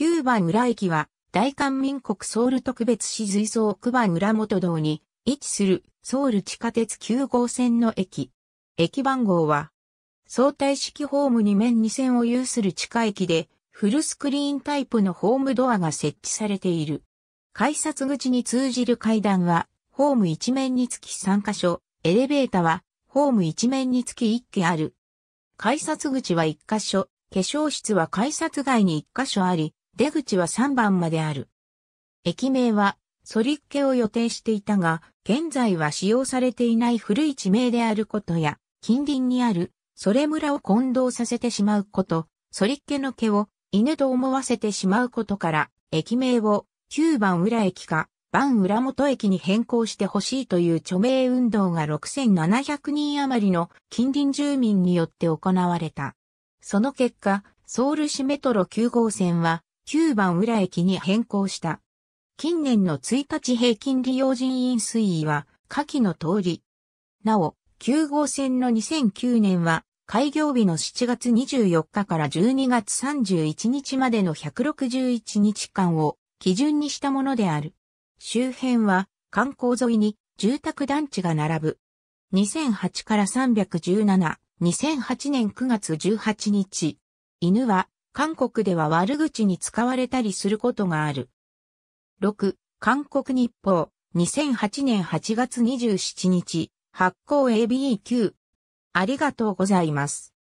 9番裏駅は、大韓民国ソウル特別市随送区番裏元堂に位置するソウル地下鉄9号線の駅。駅番号は、相対式ホーム2面2線を有する地下駅で、フルスクリーンタイプのホームドアが設置されている。改札口に通じる階段は、ホーム1面につき3箇所、エレベータは、ホーム1面につき1機ある。改札口は1箇所、化粧室は改札外に1箇所あり、出口は3番まである。駅名は、ソリッケを予定していたが、現在は使用されていない古い地名であることや、近隣にある、ソレ村を混同させてしまうこと、ソリッケの毛を犬と思わせてしまうことから、駅名を9番浦駅か、番浦本駅に変更してほしいという著名運動が6700人余りの近隣住民によって行われた。その結果、ソウル市メトロ9号線は9番裏駅に変更した。近年の1日平均利用人員推移は下記の通り。なお、9号線の2009年は開業日の7月24日から12月31日までの161日間を基準にしたものである。周辺は観光沿いに住宅団地が並ぶ。2008から317、2008年9月18日。犬は韓国では悪口に使われたりすることがある。6、韓国日報、2008年8月27日、発行 a b q ありがとうございます。